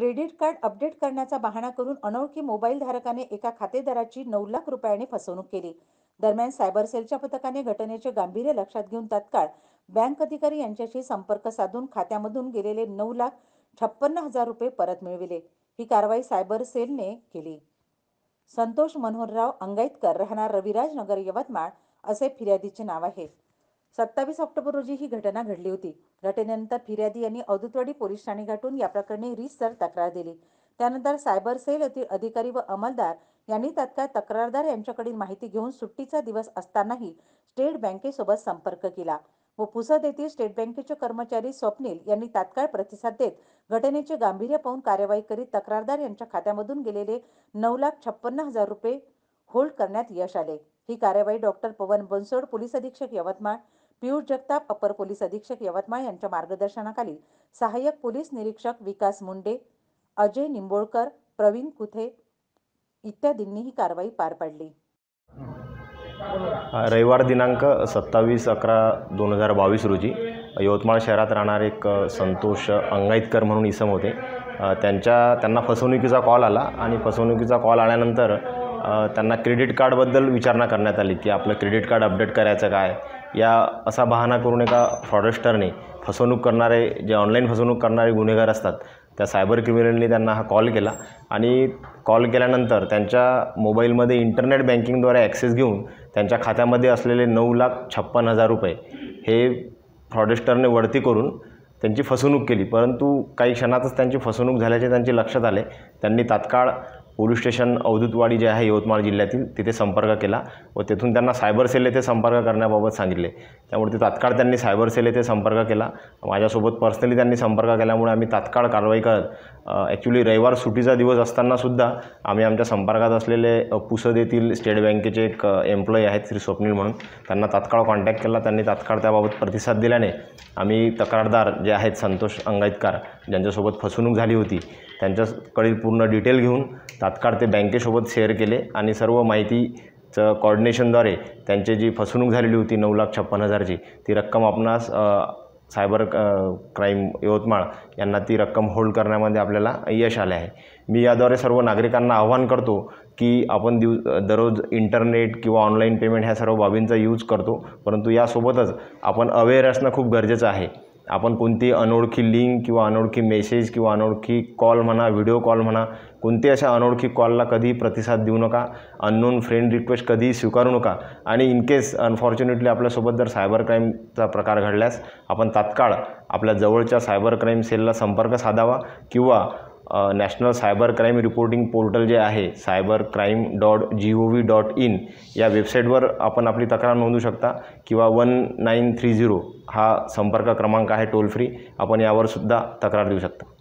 credit card update करण्याचा बहाणा करून अनोळखी मोबाईल धारकाने एका खातेदाराची नऊ लाख रुपयांनी फसवणूक केली दरम्यान सायबर सेलच्या पथकाने घटनेचे गांभीर्य लक्षात घेऊन तत्काळ बँक अधिकारी यांच्याशी संपर्क साधून खात्यामधून गेलेले नऊ लाख छप्पन्न हजार रुपये परत मिळविले ही कारवाई सायबर सेलने केली संतोष मनोहरराव अंगाईतकर राहणार रविराजनगर यवतमाळ असे फिर्यादीचे नाव आहे सत्तावीस ऑक्टोबर रोजी ही घटना घडली होती घटनेनंतर फिर्यादी यांनी अवधूतवाडी पोलीस ठाणे गाठून या प्रकरणी रीतसर तक्रार दिली त्यानंतर सायबर सेल येथील अधिकारी व अंमलदार यांनी तत्काळ तक्रारदार यांच्याकडील माहिती घेऊन सुट्टीचा दिवस असतानाही स्टेट बँकेसोबत संपर्क केला व पुसद येथील स्टेट बँकेचे कर्मचारी स्वप्नील यांनी तात्काळ प्रतिसाद देत घटनेचे गांभीर्य पाहून कार्यवाही करीत तक्रारदार यांच्या खात्यामधून गेलेले नऊ लाख छप्पन्न हजार रुपये होल्ड करण्यात यश आले ही कार्यवाही डॉक्टर पवन बनसोड पोलीस अधीक्षक यवतमाळ पियुष जगताप अपर पोलीस अधीक्षक यवतमाळ यांच्या मार्गदर्शनाखाली सहाय्यक पोलीस निरीक्षक विकास मुंडे अजय निंबोळकर प्रवीण कुथे इत्यादींनी ही कारवाई पार पाडली रविवार दिनांक सत्तावीस अकरा दोन हजार बावीस रोजी यवतमाळ शहरात राहणारे एक संतोष अंगाईतकर म्हणून इसम होते त्यांच्या त्यांना फसवणुकीचा कॉल आला आणि फसवणुकीचा कॉल आल्यानंतर त्यांना क्रेडिट कार्डबद्दल विचारणा करण्यात आली की आपलं क्रेडिट कार्ड अपडेट करायचं काय या असा बहाना करून एका फ्रॉडस्टरने फसवणूक करणारे जे ऑनलाईन फसवणूक करणारे गुन्हेगार असतात त्या सायबर क्रिमिनलने त्यांना हा कॉल केला आणि कॉल केल्यानंतर त्यांच्या मोबाईलमध्ये इंटरनेट बँकिंगद्वारे ॲक्सेस घेऊन त्यांच्या खात्यामध्ये असलेले नऊ लाख छप्पन हजार रुपये हे फ्रॉडेस्टरने वळती करून त्यांची फसवणूक केली परंतु काही क्षणातच त्यांची फसवणूक झाल्याचे त्यांचे लक्षात आले त्यांनी तात्काळ पोलीस स्टेशन अवधूतवाडी जे आहे यवतमाळ जिल्ह्यातील तिथे संपर्क केला व तेथून त्यांना सायबर सेल येथे संपर्क करण्याबाबत सांगितले त्यामुळे ते तात्काळ त्यांनी सायबर सेल येथे संपर्क केला माझ्यासोबत पर्सनली त्यांनी संपर्क केल्यामुळे आम्ही तात्काळ कारवाई करत ॲक्च्युली रविवार सुटीचा दिवस असतानासुद्धा आम्ही आमच्या संपर्कात असलेले पुसद येथील स्टेट बँकेचे एक एम्प्लॉई आहेत श्री स्वप्नील म्हणून त्यांना तात्काळ कॉन्टॅक्ट केला त्यांनी तात्काळ त्याबाबत प्रतिसाद दिल्याने आम्ही तक्रारदार जे आहेत संतोष अंगायतकार ज्यांच्यासोबत फसवणूक झाली होती त्यांच्याकडील पूर्ण डिटेल घेऊन तात्काळ ते बँकेसोबत शेअर केले आणि सर्व माहितीचं कॉर्डिनेशनद्वारे त्यांची जी फसवणूक झालेली होती नऊ लाख छप्पन हजारची ती रक्कम आपणास सायबर क्राईम यवतमाळ यांना ती रक्कम होल्ड करण्यामध्ये आपल्याला यश आले आहे मी याद्वारे सर्व नागरिकांना आवाहन करतो की आपण दिव दररोज इंटरनेट किंवा ऑनलाईन पेमेंट ह्या सर्व बाबींचा यूज करतो परंतु यासोबतच आपण अवेअर असणं खूप गरजेचं आहे आपण कोणती अनोळखी लिंक किंवा अनोळखी मेसेज किंवा अनोळखी कॉल म्हणा व्हिडिओ कॉल म्हणा कोणते अशा अनोळखी कॉलला कधी प्रतिसाद देऊ नका अननोन फ्रेंड रिक्वेस्ट कधीही स्वीकारू नका आणि इन केस अनफॉर्च्युनेटली आपल्यासोबत जर सायबर क्राईमचा प्रकार घडल्यास आपण तात्काळ आपल्या जवळच्या सायबर क्राईम सेलला संपर्क साधावा किंवा national cyber crime reporting portal जे आहे cyber crime dot g o v dot in या वेबसाईटवर आपण आपली तक्रार नोंदवू शकता किंवा वन नाईन थ्री झिरो हा संपर्क क्रमांक आहे टोल फ्री आपण सुद्धा तक्रार देऊ शकता